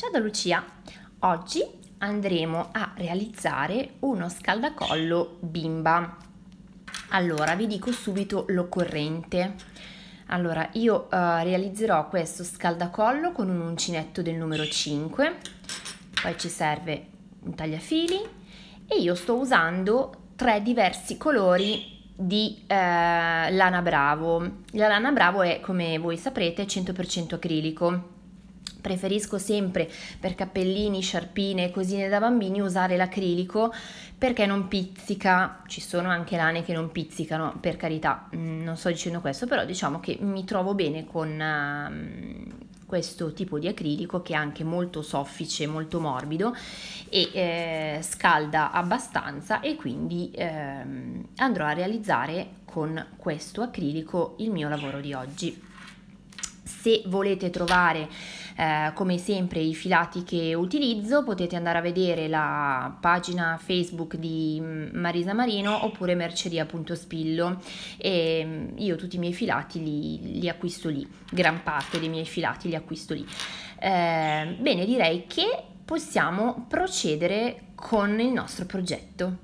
Ciao da Lucia! Oggi andremo a realizzare uno scaldacollo bimba. Allora, vi dico subito l'occorrente. Allora, io eh, realizzerò questo scaldacollo con un uncinetto del numero 5, poi ci serve un tagliafili e io sto usando tre diversi colori di eh, lana bravo. La lana bravo è, come voi saprete, 100% acrilico Preferisco sempre per cappellini, sciarpine e cosine da bambini usare l'acrilico perché non pizzica, ci sono anche lane che non pizzicano, per carità, mm, non sto dicendo questo, però diciamo che mi trovo bene con uh, questo tipo di acrilico che è anche molto soffice, molto morbido e eh, scalda abbastanza e quindi eh, andrò a realizzare con questo acrilico il mio lavoro di oggi. Se volete trovare eh, come sempre i filati che utilizzo potete andare a vedere la pagina Facebook di mm, Marisa Marino oppure merceria.spillo e mm, io tutti i miei filati li, li, acquisto lì, gran parte dei miei filati li acquisto lì. Eh, bene, direi che possiamo procedere con il nostro progetto.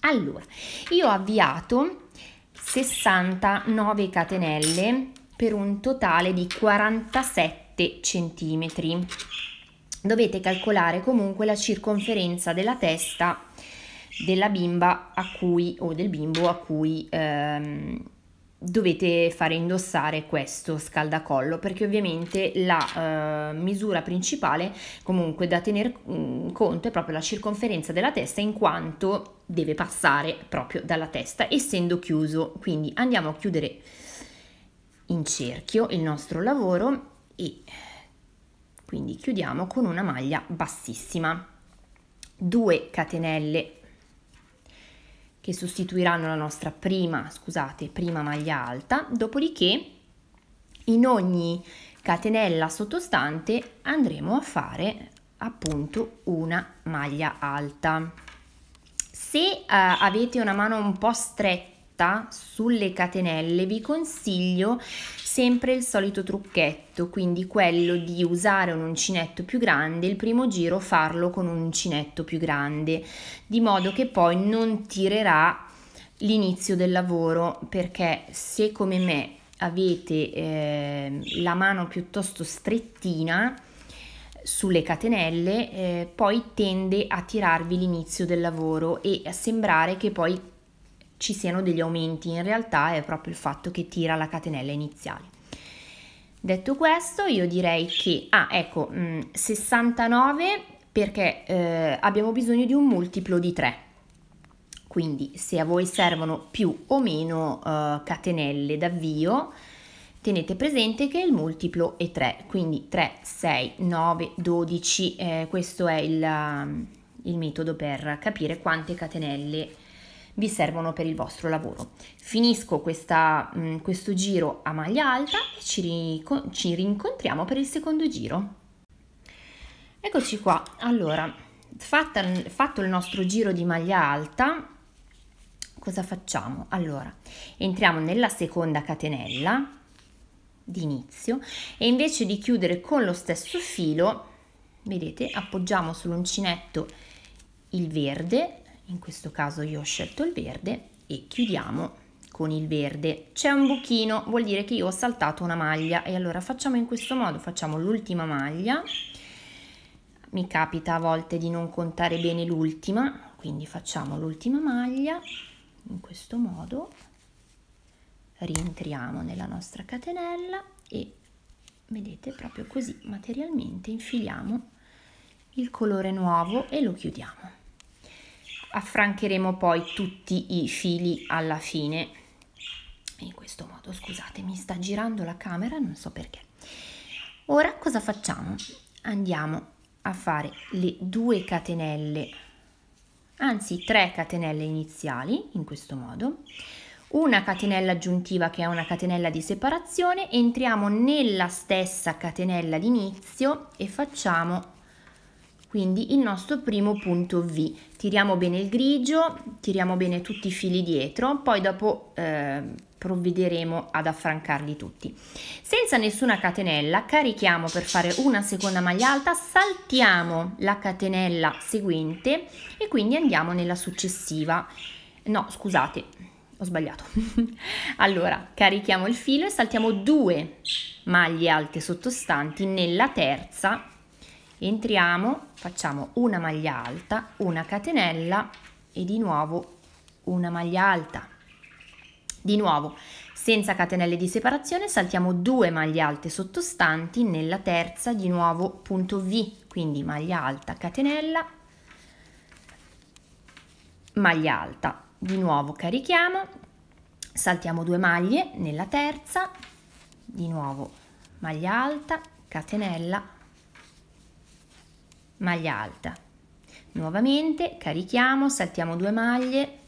Allora, io ho avviato 69 catenelle per un totale di 47 7 cm. Dovete calcolare comunque la circonferenza della testa della bimba a cui o del bimbo a cui ehm, dovete fare indossare questo scaldacollo perché ovviamente la eh, misura principale comunque da tenere mm, conto è proprio la circonferenza della testa in quanto deve passare proprio dalla testa essendo chiuso quindi andiamo a chiudere in cerchio il nostro lavoro e quindi chiudiamo con una maglia bassissima 2 catenelle che sostituiranno la nostra prima scusate prima maglia alta dopodiché in ogni catenella sottostante andremo a fare appunto una maglia alta se eh, avete una mano un po' stretta fretta sulle catenelle vi consiglio sempre il solito trucchetto quindi quello di usare un uncinetto più grande il primo giro farlo con un uncinetto più grande di modo che poi non tirerà l'inizio del lavoro perché se come me avete eh, la mano piuttosto strettina sulle catenelle eh, poi tende a tirarvi l'inizio del lavoro e a sembrare che poi ci siano degli aumenti, in realtà è proprio il fatto che tira la catenella iniziale. Detto questo, io direi che, ah ecco, 69 mm, perché eh, abbiamo bisogno di un multiplo di 3, quindi se a voi servono più o meno eh, catenelle d'avvio, tenete presente che il multiplo è 3, quindi 3, 6, 9, 12, eh, questo è il, mm, il, metodo per capire quante catenelle vi servono per il vostro lavoro. Finisco questa, mh, mm, questo giro a maglia alta e ci, ri ci rincontriamo per il secondo giro. Eccoci qua, allora, fatta, fatto il nostro giro di maglia alta, cosa facciamo? Allora, entriamo nella seconda catenella di inizio e invece di chiudere con lo stesso filo, vedete, appoggiamo sull'uncinetto il verde in questo caso io ho scelto il verde e chiudiamo con il verde c'è un buchino vuol dire che io ho saltato una maglia e allora facciamo in questo modo facciamo l'ultima maglia mi capita a volte di non contare bene l'ultima quindi facciamo l'ultima maglia in questo modo rientriamo nella nostra catenella e vedete proprio così materialmente infiliamo il colore nuovo e lo chiudiamo affrancheremo poi tutti i fili alla fine in questo modo scusate mi sta girando la camera non so perché ora cosa facciamo andiamo a fare le due catenelle anzi 3 catenelle iniziali in questo modo una catenella aggiuntiva che è una catenella di separazione entriamo nella stessa catenella d'inizio e facciamo quindi il nostro primo punto V. Tiriamo bene il grigio, tiriamo bene tutti i fili dietro, poi dopo eh, provvederemo ad affrancarli tutti. Senza nessuna catenella carichiamo per fare una seconda maglia alta, saltiamo la catenella seguente e quindi andiamo nella successiva. No, scusate, ho sbagliato. allora, carichiamo il filo e saltiamo due maglie alte sottostanti nella terza entriamo facciamo una maglia alta una catenella e di nuovo una maglia alta di nuovo senza catenelle di separazione saltiamo due maglie alte sottostanti nella terza di nuovo punto v quindi maglia alta catenella maglia alta di nuovo carichiamo saltiamo due maglie nella terza di nuovo maglia alta catenella maglia alta nuovamente carichiamo saltiamo due maglie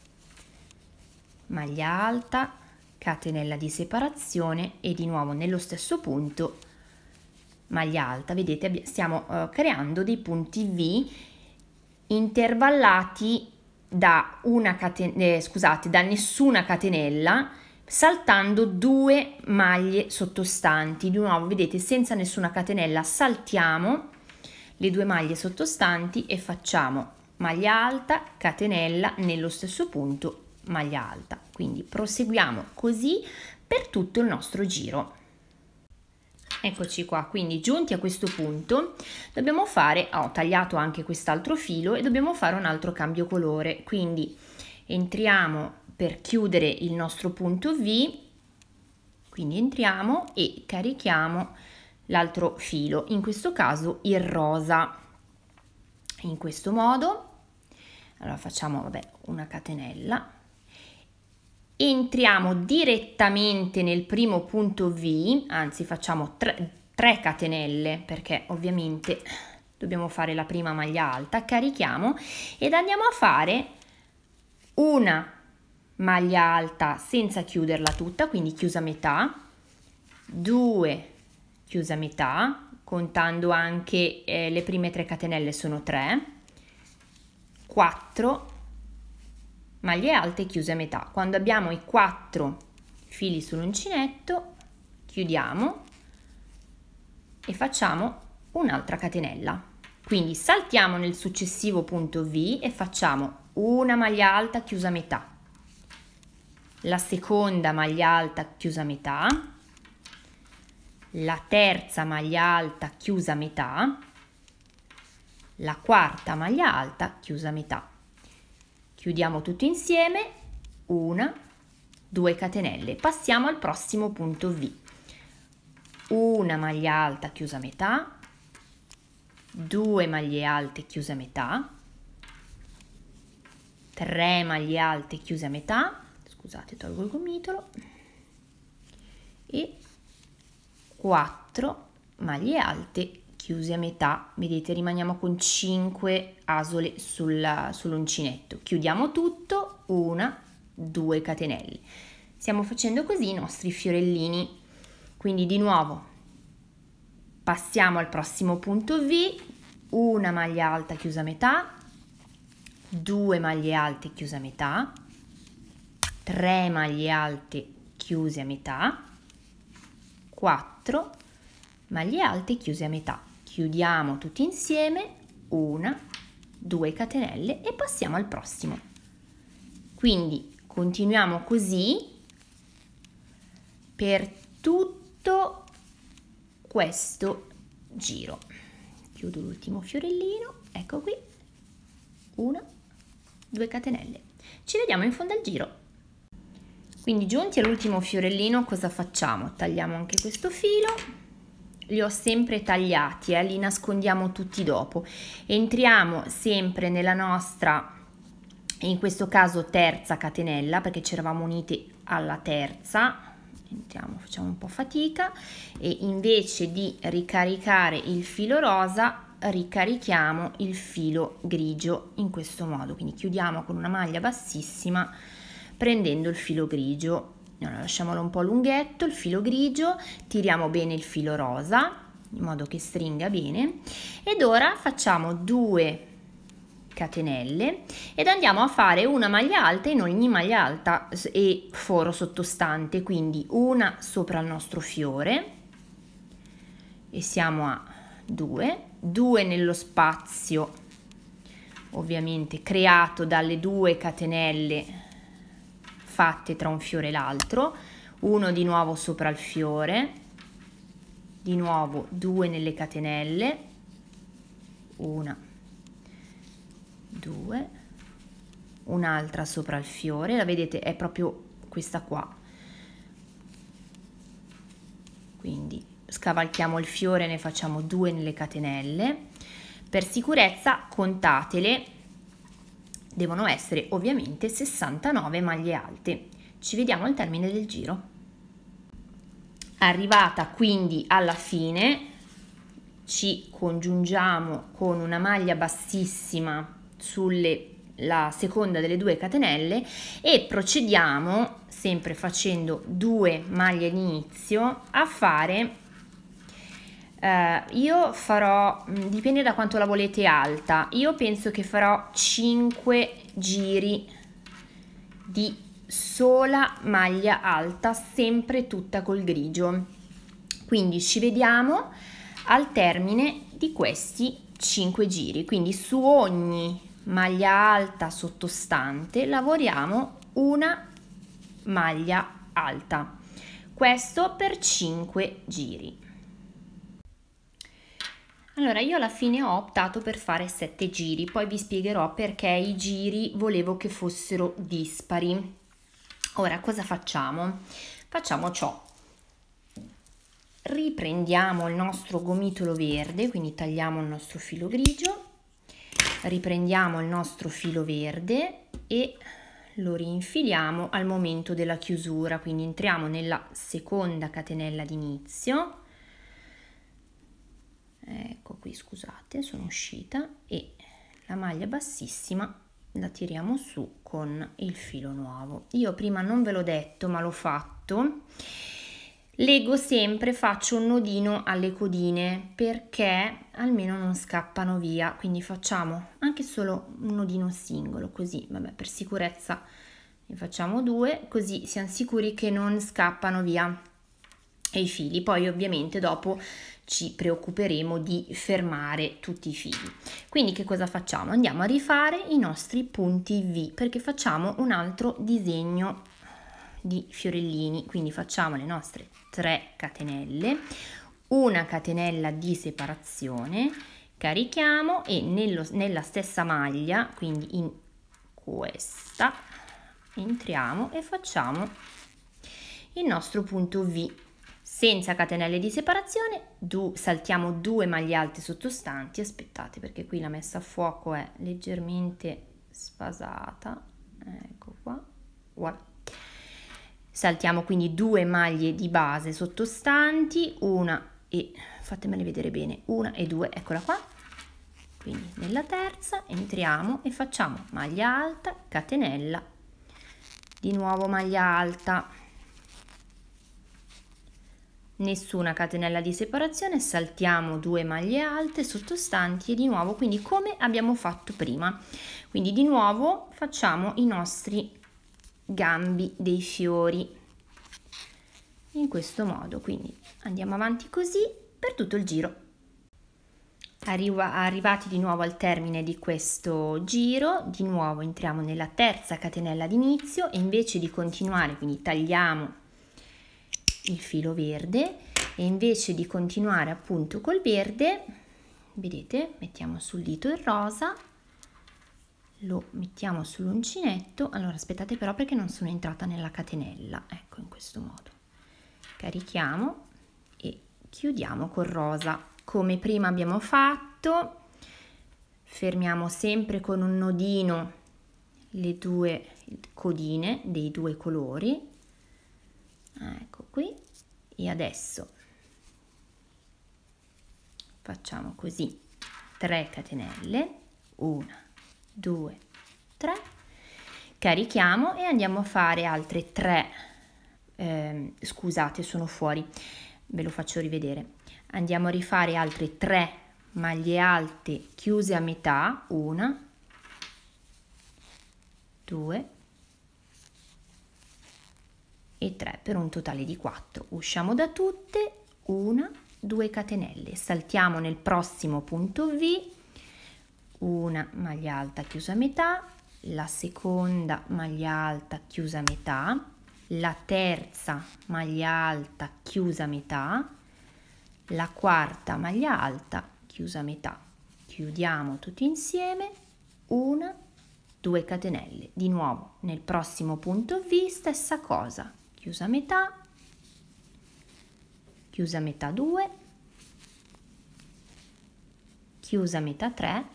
maglia alta catenella di separazione e di nuovo nello stesso punto maglia alta vedete stiamo eh, creando dei punti V intervallati da una catenella eh, scusate da nessuna catenella saltando due maglie sottostanti di nuovo vedete senza nessuna catenella saltiamo le due maglie sottostanti e facciamo maglia alta, catenella nello stesso punto, maglia alta. Quindi proseguiamo così per tutto il nostro giro. Eccoci qua, quindi giunti a questo punto dobbiamo fare, ah, ho tagliato anche quest'altro filo e dobbiamo fare un altro cambio colore, quindi entriamo per chiudere il nostro punto V, quindi entriamo e carichiamo l'altro filo, in questo caso il rosa. In questo modo, allora facciamo vabbè, una catenella, entriamo direttamente nel primo punto V, anzi facciamo 3 catenelle perché ovviamente dobbiamo fare la prima maglia alta, carichiamo ed andiamo a fare una maglia alta senza chiuderla tutta, quindi chiusa metà, 2 chiusa a metà, contando anche eh, le prime 3 catenelle sono 3, 4 maglie alte chiuse a metà. Quando abbiamo i 4 fili sull'uncinetto, chiudiamo e facciamo un'altra catenella. Quindi saltiamo nel successivo punto V e facciamo una maglia alta chiusa a metà, la seconda maglia alta chiusa a metà, la terza maglia alta chiusa a metà, la quarta maglia alta chiusa a metà. Chiudiamo tutto insieme, una, due catenelle. Passiamo al prossimo punto V. Una maglia alta chiusa a metà, due maglie alte chiuse a metà, 3 maglie alte chiuse a metà, scusate tolgo il gomitolo, e 4 maglie alte chiuse a metà, vedete rimaniamo con 5 asole sulla, sull'uncinetto, chiudiamo tutto, una, due catenelle. Stiamo facendo così i nostri fiorellini, quindi di nuovo passiamo al prossimo punto V, una maglia alta chiusa a metà, 2 maglie alte chiusa a metà, 3 maglie alte chiuse a metà, 4 maglie alte chiuse a metà. Chiudiamo tutti insieme, una, due catenelle e passiamo al prossimo. Quindi continuiamo così per tutto questo giro. Chiudo l'ultimo fiorellino, ecco qui, una, due catenelle. Ci vediamo in fondo al giro quindi giunti all'ultimo fiorellino cosa facciamo tagliamo anche questo filo li ho sempre tagliati eh, li nascondiamo tutti dopo entriamo sempre nella nostra in questo caso terza catenella perché ci eravamo uniti alla terza entriamo facciamo un po' fatica e invece di ricaricare il filo rosa ricarichiamo il filo grigio in questo modo quindi chiudiamo con una maglia bassissima prendendo il filo grigio. Allora, lasciamolo un po' lunghetto, il filo grigio, tiriamo bene il filo rosa in modo che stringa bene ed ora facciamo due catenelle ed andiamo a fare una maglia alta in ogni maglia alta e foro sottostante quindi una sopra il nostro fiore e siamo a 2 2 nello spazio ovviamente creato dalle due catenelle fatte tra un fiore e l'altro, uno di nuovo sopra il fiore, di nuovo 2 nelle catenelle, una, due, un'altra sopra il fiore, la vedete è proprio questa qua, quindi scavalchiamo il fiore ne facciamo 2 nelle catenelle per sicurezza contatele Devono essere ovviamente 69 maglie alte. Ci vediamo al termine del giro. Arrivata quindi alla fine ci congiungiamo con una maglia bassissima sulle la seconda delle due catenelle e procediamo sempre facendo due maglie all'inizio a fare eh, io farò, mm, dipende da quanto la volete alta, io penso che farò 5 giri di sola maglia alta, sempre tutta col grigio. Quindi ci vediamo al termine di questi 5 giri, quindi su ogni maglia alta sottostante lavoriamo una maglia alta. Questo per 5 giri. Allora, io alla fine ho optato per fare sette giri, poi vi spiegherò perché i giri volevo che fossero dispari. Ora, cosa facciamo? Facciamo ciò. Riprendiamo il nostro gomitolo verde, quindi tagliamo il nostro filo grigio, riprendiamo il nostro filo verde e lo rinfiliamo al momento della chiusura, quindi entriamo nella seconda catenella d'inizio, ecco qui scusate sono uscita e la maglia bassissima la tiriamo su con il filo nuovo io prima non ve l'ho detto ma l'ho fatto leggo sempre faccio un nodino alle codine perché almeno non scappano via quindi facciamo anche solo un nodino singolo così vabbè per sicurezza ne facciamo due così siamo sicuri che non scappano via e i fili poi ovviamente dopo ci preoccuperemo di fermare tutti i fili. Quindi che cosa facciamo? Andiamo a rifare i nostri punti V perché facciamo un altro disegno di fiorellini, quindi facciamo le nostre 3 catenelle, una catenella di separazione, carichiamo e nello, nella stessa maglia, quindi in questa, entriamo e facciamo il nostro punto V senza catenelle di separazione, du, saltiamo due maglie alte sottostanti, aspettate perché qui la messa a fuoco è leggermente sfasata, ecco qua, voilà. Saltiamo quindi due maglie di base sottostanti, una e fatemele vedere bene, una e due, eccola qua. Quindi nella terza entriamo e facciamo maglia alta, catenella, di nuovo maglia alta, nessuna catenella di separazione, saltiamo due maglie alte sottostanti e di nuovo quindi come abbiamo fatto prima. Quindi di nuovo facciamo i nostri gambi dei fiori in questo modo, quindi andiamo avanti così per tutto il giro. Arriva, arrivati di nuovo al termine di questo giro, di nuovo entriamo nella terza catenella d'inizio e invece di continuare, quindi tagliamo il filo verde e invece di continuare appunto col verde vedete mettiamo sul dito il rosa lo mettiamo sull'uncinetto allora aspettate però perché non sono entrata nella catenella ecco in questo modo carichiamo e chiudiamo col rosa come prima abbiamo fatto fermiamo sempre con un nodino le due codine dei due colori Ah, ecco qui e adesso facciamo così 3 catenelle 1 2 3 carichiamo e andiamo a fare altre 3 eh, scusate sono fuori ve lo faccio rivedere andiamo a rifare altre 3 maglie alte chiuse a metà 1 2 3 e 3 per un totale di 4. Usciamo da tutte, 1, 2 catenelle. Saltiamo nel prossimo punto V, una maglia alta chiusa a metà, la seconda maglia alta chiusa a metà, la terza maglia alta chiusa a metà, la quarta maglia alta chiusa a metà. Chiudiamo tutti insieme, una, due catenelle. Di nuovo nel prossimo punto V stessa cosa, chiusa metà, chiusa metà 2, chiusa metà 3,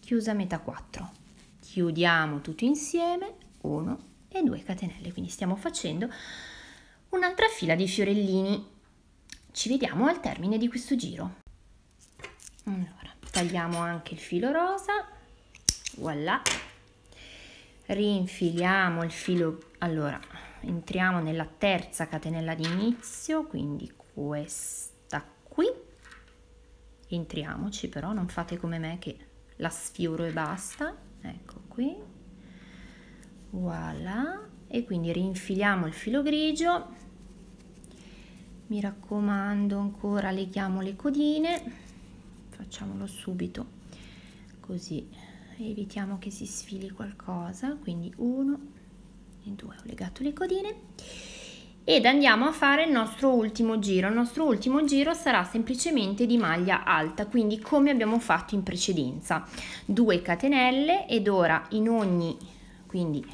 chiusa metà 4. Chiudiamo tutto insieme, 1 e 2 catenelle, quindi stiamo facendo un'altra fila di fiorellini. Ci vediamo al termine di questo giro. Allora, tagliamo anche il filo rosa, voilà, rinfiliamo il filo allora entriamo nella terza catenella di inizio quindi questa qui entriamoci però non fate come me che la sfioro e basta ecco qui voilà e quindi rinfiliamo il filo grigio mi raccomando ancora leghiamo le codine facciamolo subito così evitiamo che si sfili qualcosa quindi 1 e 2 ho legato le codine ed andiamo a fare il nostro ultimo giro il nostro ultimo giro sarà semplicemente di maglia alta quindi come abbiamo fatto in precedenza 2 catenelle ed ora in ogni quindi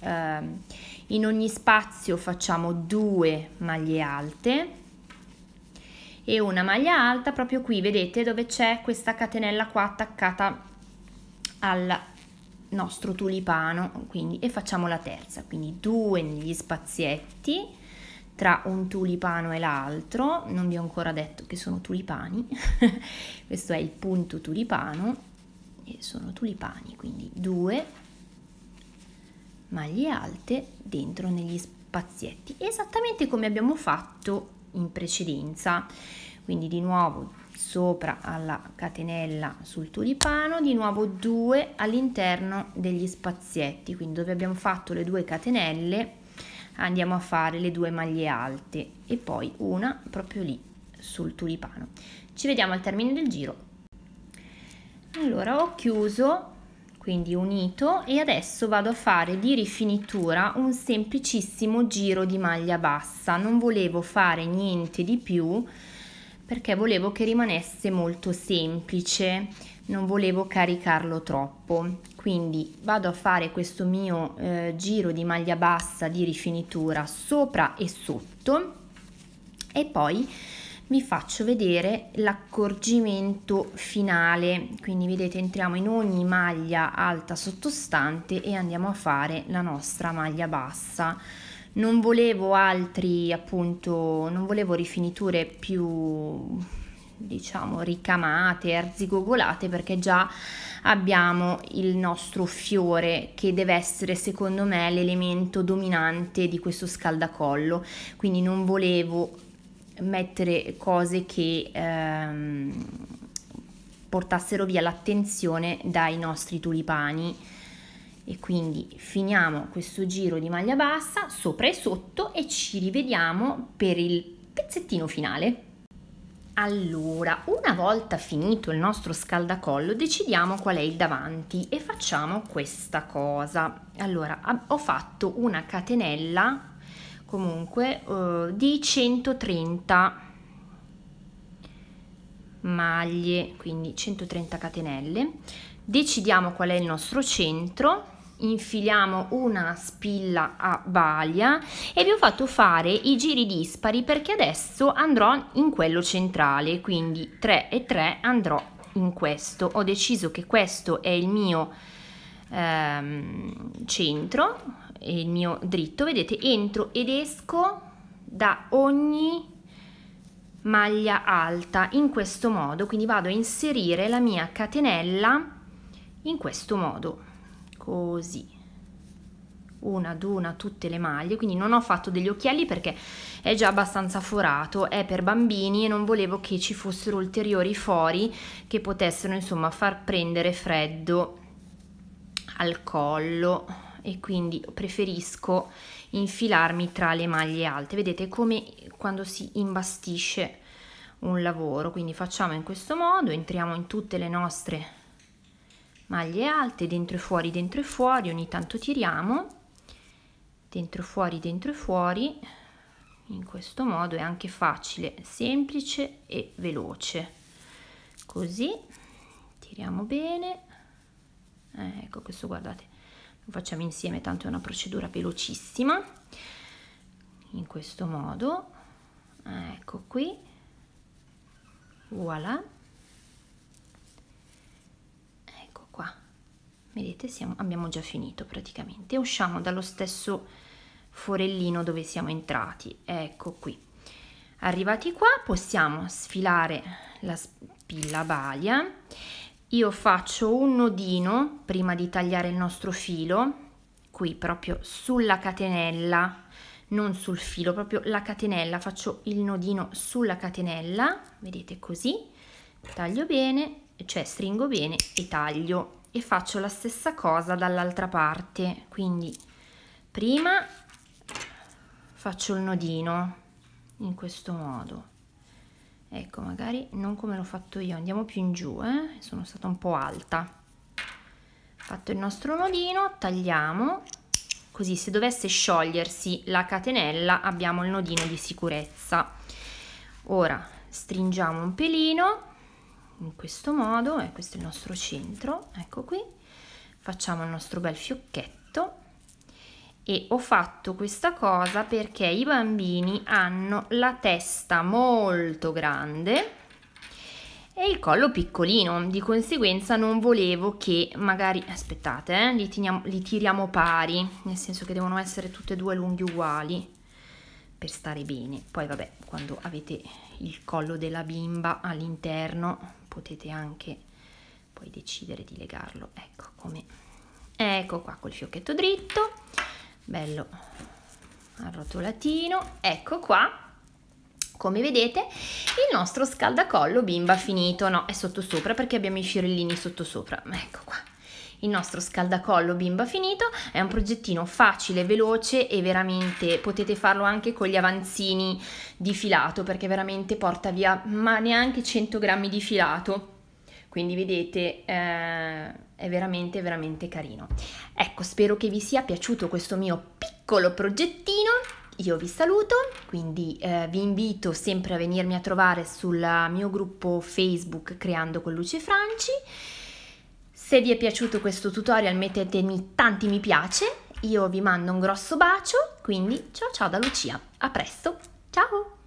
ehm, in ogni spazio facciamo 2 maglie alte e una maglia alta proprio qui vedete dove c'è questa catenella qua attaccata al nostro tulipano quindi, e facciamo la terza quindi due negli spazietti tra un tulipano e l'altro non vi ho ancora detto che sono tulipani questo è il punto tulipano e sono tulipani quindi due maglie alte dentro negli spazietti esattamente come abbiamo fatto in precedenza quindi di nuovo sopra alla catenella sul tulipano, di nuovo 2 all'interno degli spazietti, quindi dove abbiamo fatto le due catenelle andiamo a fare le due maglie alte e poi una proprio lì sul tulipano. Ci vediamo al termine del giro. Allora ho chiuso, quindi unito e adesso vado a fare di rifinitura un semplicissimo giro di maglia bassa, non volevo fare niente di più perché volevo che rimanesse molto semplice, non volevo caricarlo troppo. Quindi vado a fare questo mio eh, giro di maglia bassa di rifinitura sopra e sotto e poi vi faccio vedere l'accorgimento finale quindi vedete entriamo in ogni maglia alta sottostante e andiamo a fare la nostra maglia bassa non volevo altri, appunto, non volevo rifiniture più diciamo ricamate, arzigogolate perché già abbiamo il nostro fiore che deve essere secondo me l'elemento dominante di questo scaldacollo, quindi non volevo mettere cose che ehm, portassero via l'attenzione dai nostri tulipani e quindi finiamo questo giro di maglia bassa sopra e sotto e ci rivediamo per il pezzettino finale. Allora, una volta finito il nostro scaldacollo, decidiamo qual è il davanti e facciamo questa cosa. Allora, ho fatto una catenella comunque eh, di 130 maglie, quindi 130 catenelle. Decidiamo qual è il nostro centro infiliamo una spilla a baglia e vi ho fatto fare i giri dispari perché adesso andrò in quello centrale quindi 3 e 3 andrò in questo ho deciso che questo è il mio ehm, centro il mio dritto vedete entro ed esco da ogni maglia alta in questo modo quindi vado a inserire la mia catenella in questo modo così una ad una tutte le maglie quindi non ho fatto degli occhielli perché è già abbastanza forato è per bambini e non volevo che ci fossero ulteriori fori che potessero insomma far prendere freddo al collo e quindi preferisco infilarmi tra le maglie alte vedete come quando si imbastisce un lavoro quindi facciamo in questo modo entriamo in tutte le nostre maglie alte, dentro e fuori, dentro e fuori, ogni tanto tiriamo, dentro e fuori, dentro e fuori, in questo modo è anche facile, semplice e veloce. Così, tiriamo bene, ecco questo guardate, lo facciamo insieme, tanto è una procedura velocissima, in questo modo, ecco qui, voilà vedete siamo, abbiamo già finito praticamente usciamo dallo stesso forellino dove siamo entrati ecco qui arrivati qua possiamo sfilare la spilla balia io faccio un nodino prima di tagliare il nostro filo qui proprio sulla catenella non sul filo proprio la catenella faccio il nodino sulla catenella vedete così taglio bene cioè stringo bene e taglio e faccio la stessa cosa dall'altra parte quindi prima faccio il nodino in questo modo ecco magari non come l'ho fatto io andiamo più in giù eh? sono stata un po' alta fatto il nostro nodino tagliamo così se dovesse sciogliersi la catenella abbiamo il nodino di sicurezza ora stringiamo un pelino in questo modo e eh, questo è il nostro centro ecco qui facciamo il nostro bel fiocchetto e ho fatto questa cosa perché i bambini hanno la testa molto grande e il collo piccolino di conseguenza non volevo che magari aspettate eh, li, teniamo, li tiriamo pari nel senso che devono essere tutte e due lunghi uguali per stare bene poi vabbè quando avete il collo della bimba all'interno potete anche poi decidere di legarlo ecco come ecco qua col fiocchetto dritto bello arrotolatino ecco qua come vedete il nostro scaldacollo bimba finito no è sotto sopra perché abbiamo i fiorellini sotto sottosopra ecco qua il nostro scaldacollo bimba finito è un progettino facile, veloce e veramente potete farlo anche con gli avanzini di filato perché veramente porta via ma neanche 100 grammi di filato. Quindi vedete... Eh veramente veramente carino. Ecco, spero che vi sia piaciuto questo mio piccolo progettino. Io vi saluto, quindi eh, vi invito sempre a venirmi a trovare sul mio gruppo Facebook Creando con Luce Franci. Se vi è piaciuto questo tutorial mettetemi tanti mi piace, io vi mando un grosso bacio, quindi ciao ciao da Lucia, a presto, ciao!